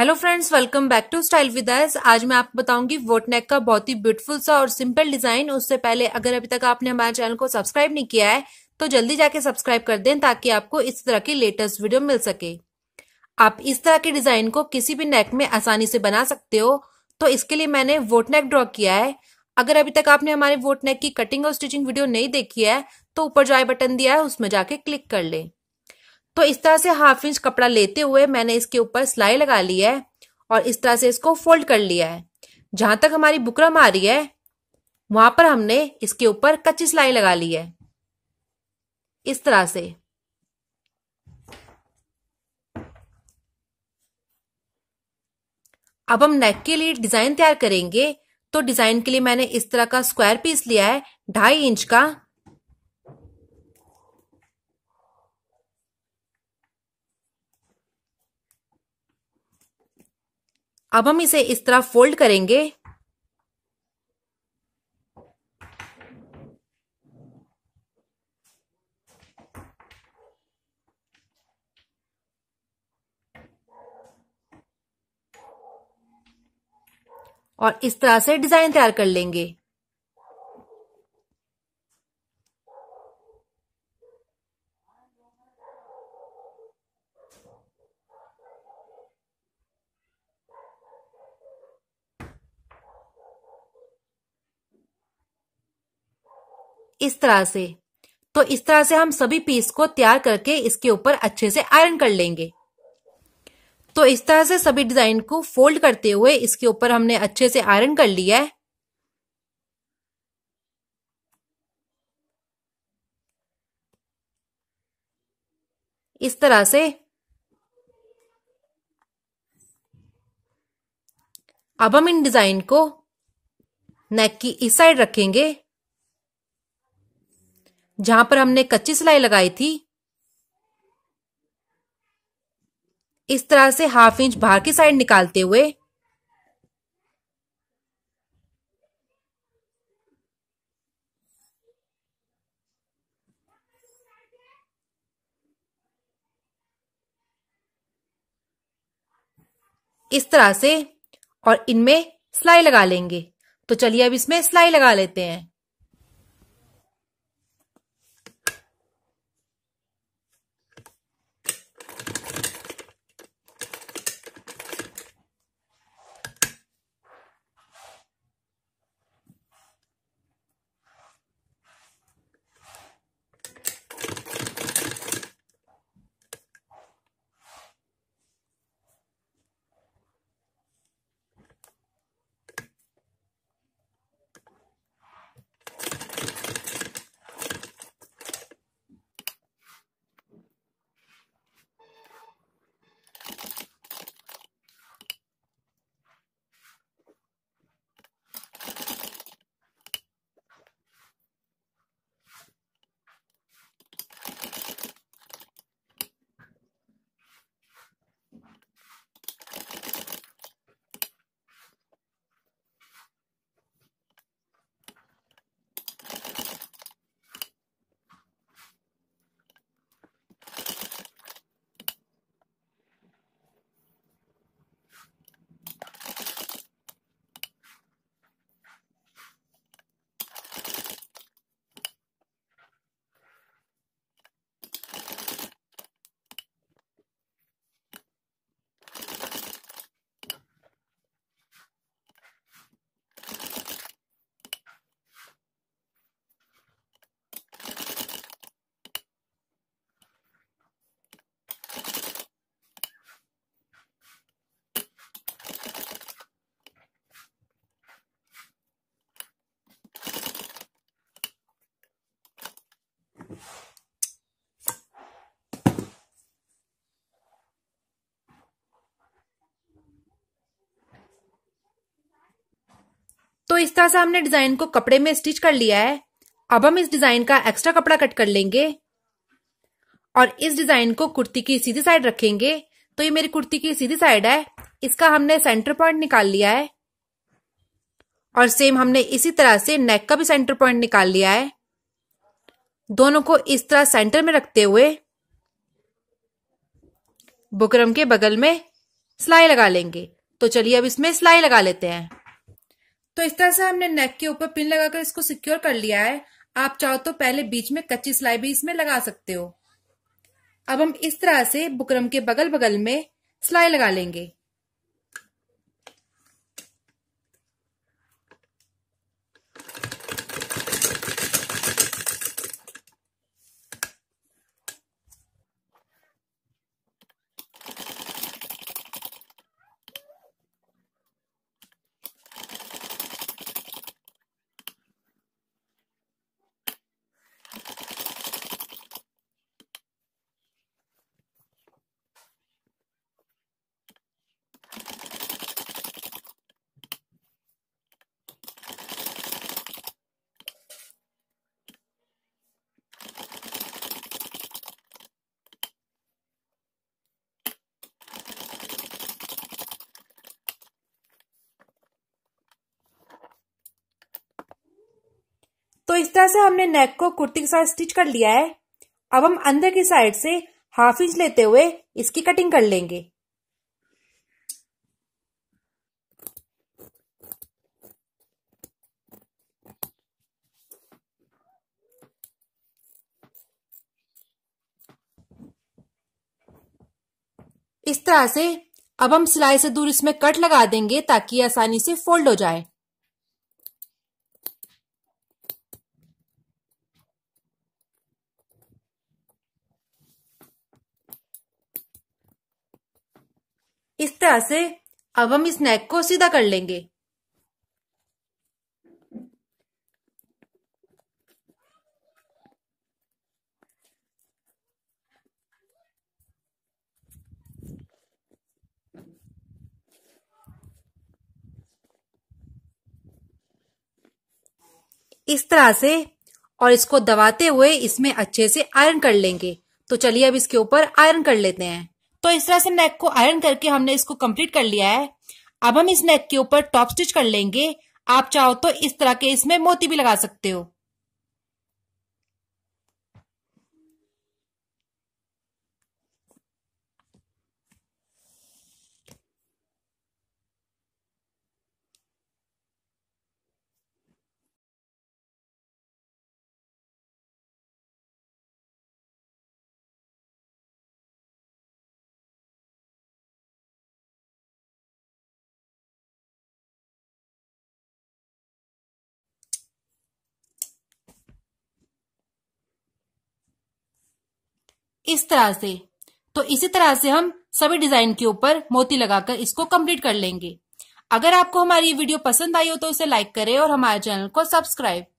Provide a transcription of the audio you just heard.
hello friends welcome back to style with आज मैं आपको बताऊंगी वोट नेक का बहुत ही ब्यूटीफुल सा और सिंपल डिजाइन उससे पहले अगर अभी तक आपने हमारे चैनल को सब्सक्राइब नहीं किया है तो जल्दी जाके सब्सक्राइब कर दें ताकि आपको इस तरह की लेटेस्ट वीडियो मिल सके आप इस तरह के डिजाइन को किसी भी नेक में आसानी से बना सकते हो तो इसके लिए मैंने वोट नेक ड्रॉ किया है अगर अभी तक आपने हमारे वोट नेक की कटिंग और स्टिचिंग वीडियो नहीं देखी है तो ऊपर जो आई बटन दिया है उसमें जाके क्लिक कर लें तो इस तरह से हाफ इंच कपड़ा लेते हुए मैंने इसके ऊपर सिलाई लगा ली है और इस तरह से इसको फोल्ड कर लिया है जहां तक हमारी बुकरम आ रही है वहां पर हमने इसके ऊपर कच्ची सिलाई लगा ली है इस तरह से अब हम नेक के लिए डिजाइन तैयार करेंगे तो डिजाइन के लिए मैंने इस तरह का स्क्वायर पीस लिया है ढाई इंच का अब हम इसे इस तरह फोल्ड करेंगे और इस तरह से डिजाइन तैयार कर लेंगे इस तरह से तो इस तरह से हम सभी पीस को तैयार करके इसके ऊपर अच्छे से आयरन कर लेंगे तो इस तरह से सभी डिजाइन को फोल्ड करते हुए इसके ऊपर हमने अच्छे से आयरन कर लिया है इस तरह से अब हम इन डिजाइन को नेक की इस साइड रखेंगे जहां पर हमने कच्ची सिलाई लगाई थी इस तरह से हाफ इंच बाहर की साइड निकालते हुए इस तरह से और इनमें सिलाई लगा लेंगे तो चलिए अब इसमें सिलाई लगा लेते हैं इस तरह से हमने डिजाइन को कपड़े में स्टिच कर लिया है अब हम इस डिजाइन का एक्स्ट्रा कपड़ा कट कर लेंगे और इस डिजाइन को कुर्ती की सीधी साइड रखेंगे तो ये मेरी कुर्ती की सीधी साइड है इसका हमने सेंटर पॉइंट निकाल लिया है और सेम हमने इसी तरह से नेक का भी सेंटर पॉइंट निकाल लिया है दोनों को इस तरह सेंटर में रखते हुए बुकरम के बगल में सिलाई लगा लेंगे तो चलिए अब इसमें सिलाई लगा लेते हैं तो इस तरह से हमने नेक के ऊपर पिन लगाकर इसको सिक्योर कर लिया है आप चाहो तो पहले बीच में कच्ची सिलाई भी इसमें लगा सकते हो अब हम इस तरह से बुकरम के बगल बगल में सिलाई लगा लेंगे तो इस तरह से हमने नेक को कुर्ती के साथ स्टिच कर लिया है अब हम अंदर की साइड से हाफ इंच लेते हुए इसकी कटिंग कर लेंगे इस तरह से अब हम सिलाई से दूर इसमें कट लगा देंगे ताकि आसानी से फोल्ड हो जाए तरह से अब हम इस नेक को सीधा कर लेंगे इस तरह से और इसको दबाते हुए इसमें अच्छे से आयरन कर लेंगे तो चलिए अब इसके ऊपर आयरन कर लेते हैं तो इस तरह से नेक को आयरन करके हमने इसको कंप्लीट कर लिया है अब हम इस नेक के ऊपर टॉप स्टिच कर लेंगे आप चाहो तो इस तरह के इसमें मोती भी लगा सकते हो इस तरह से तो इसी तरह से हम सभी डिजाइन के ऊपर मोती लगाकर इसको कंप्लीट कर लेंगे अगर आपको हमारी वीडियो पसंद आई हो तो इसे लाइक करें और हमारे चैनल को सब्सक्राइब